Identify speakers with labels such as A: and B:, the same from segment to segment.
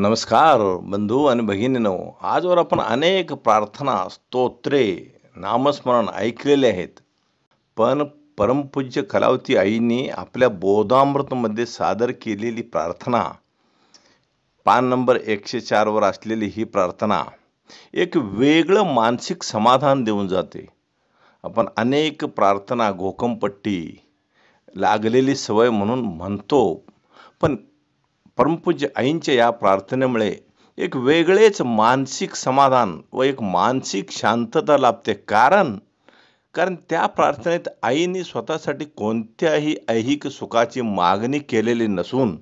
A: नमस्कार बंधू आणि भगिनीनो आजवर आपण अनेक प्रार्थना स्तोत्रे नामस्मरण ऐकलेले आहेत पण परमपूज्य कलावती आईने आपल्या बोधामृतमध्ये सादर केलेली प्रार्थना पान नंबर एकशे चारवर असलेली ही प्रार्थना एक वेगळं मानसिक समाधान देऊन जाते आपण अनेक प्रार्थना घोकमपट्टी लागलेली सवय म्हणून म्हणतो पण परमपूज्य आईंच्या या प्रार्थनेमुळे एक वेगळेच मानसिक समाधान व एक मानसिक शांतता लाभते कारण कारण त्या प्रार्थनेत आईने स्वतःसाठी कोणत्याही ऐहिक सुखाची मागणी केलेली नसून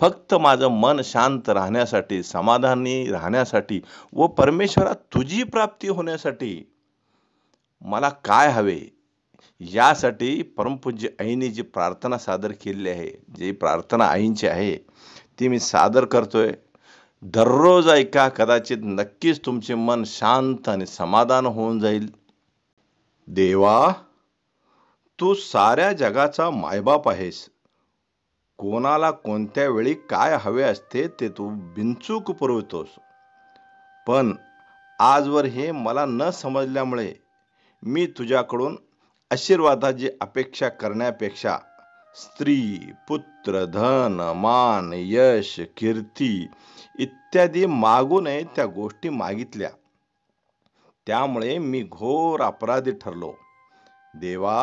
A: फक्त माझं मन शांत राहण्यासाठी समाधानी राहण्यासाठी व परमेश्वरात तुझी प्राप्ती होण्यासाठी मला काय हवे यासाठी परमपूज्य आईने जी प्रार्थना सादर केलेली आहे जी प्रार्थना आईंची आहे ती मी सादर करतोय दररोज ऐका कदाचित नक्कीच तुमचे मन शांत आणि समाधान होऊन जाईल देवा तू साऱ्या जगाचा मायबाप आहेस कोणाला कोणत्या वेळी काय हवे असते ते तू बिनचूक पुरवतोस पण आजवर हे मला न समजल्यामुळे मी तुझ्याकडून आशीर्वादाची अपेक्षा करण्यापेक्षा स्त्री पुत्र धन मान यश कीर्ती इत्यादी मागू नये त्या गोष्टी मागितल्या त्यामुळे मी घोर अपराधी ठरलो देवा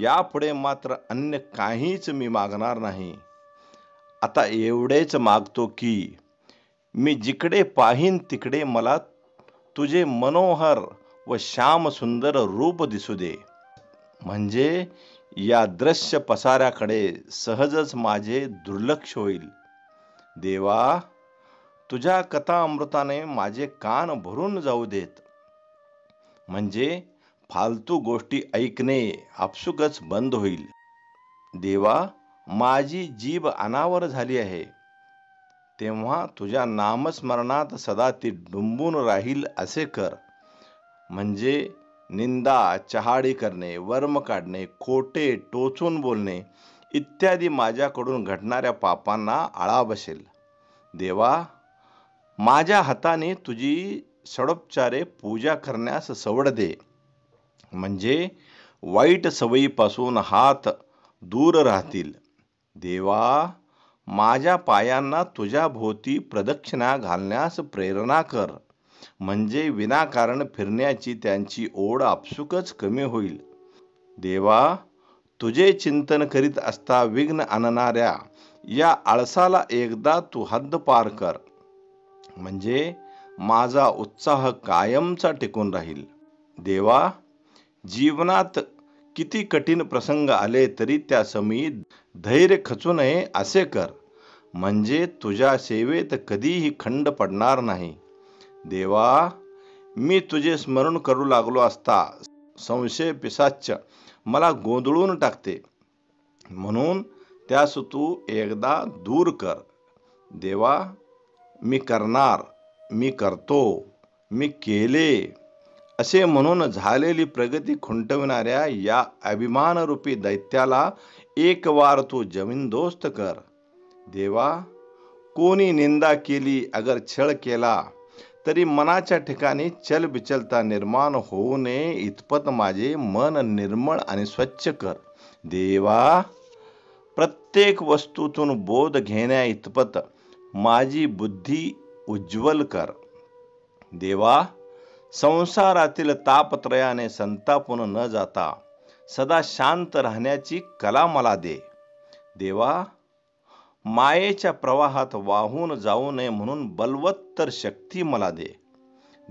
A: यापुढे मात्र अन्य काहीच मी मागणार नाही आता एवढेच मागतो की मी जिकडे पाहीन तिकडे मला तुझे मनोहर व श्याम सुंदर रूप दिसू दे म्हणजे या दृश्य पसाऱ्याकडे सहजच माझे दुर्लक्ष होईल देवा तुझ्या कथा अमृताने माझे कान भरून जाऊ देत म्हणजे फालतू गोष्टी ऐकणे आपसुकच बंद होईल देवा माझी जीभ अनावर झाली आहे तेव्हा तुझ्या नामस्मरणात सदा ती डुंबून राहील असे कर म्हणजे निंदा चहाडी करणे वर्म काढणे खोटे टोचून बोलणे इत्यादी माझ्याकडून घडणाऱ्या पापांना आळा बसेल देवा माझ्या हाताने तुझी सडोपचारे पूजा करण्यास सवड दे म्हणजे वाईट सवयीपासून हात दूर राहतील देवा माझ्या पायांना तुझ्या भोवती प्रदक्षिणा घालण्यास प्रेरणा कर म्हणजे विनाकारण फिरण्याची त्यांची ओढ आपसुकच कमी होईल देवा तुझे चिंतन करीत असता विघ्न आणणाऱ्या या आळसाला एकदा तू हद्द पार कर म्हणजे माझा उत्साह कायमचा टिकून राहील देवा जीवनात किती कठीण प्रसंग आले तरी त्या समयी धैर्य खचू नये असे कर म्हणजे तुझ्या सेवेत कधीही खंड पडणार नाही देवा मी तुझे स्मरण करू लागलो असता संशय पिसाच मला गोंधळून टाकते म्हणून त्यास तू एकदा दूर कर देवा मी करणार मी करतो मी केले असे म्हणून झालेली प्रगती खुंटविणाऱ्या या अभिमानरूपी दैत्याला एक वार तू जमीनदोस्त कर देवा कोणी निंदा केली अगर छळ केला तरी मनाच्या ठिकाणी चलबिचलता निर्माण होऊ नये इतपत माझे मन निर्मळ आणि स्वच्छ कर देवा प्रत्येक वस्तूतून बोध घेण्या इतपत माझी बुद्धी उज्ज्वल कर देवा संसारातील तापत्रयाने संतापून न जाता सदा शांत राहण्याची कला मला दे देवा मायेच्या प्रवाहात वाहून जाऊ नये म्हणून बलवत्तर शक्ती मला दे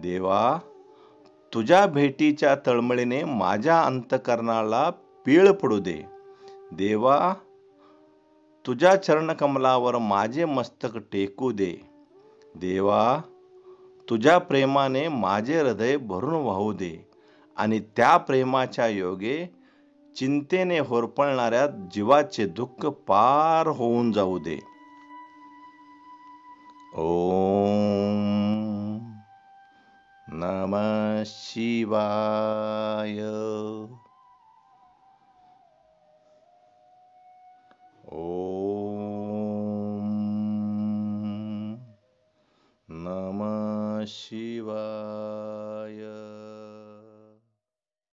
A: देवा तुझ्या भेटीच्या तळमळीने माझ्या अंतकरणाला पीळ पडू दे देवा तुझ्या चरणकमलावर माझे मस्तक टेकू दे देवा तुझ्या प्रेमाने माझे हृदय भरून वाहू दे आणि त्या प्रेमाच्या योगे चिंतेने होरपळणाऱ्या जीवाचे दुःख पार होऊन जाऊ दे ओम नम शिवाय ओम नम शिव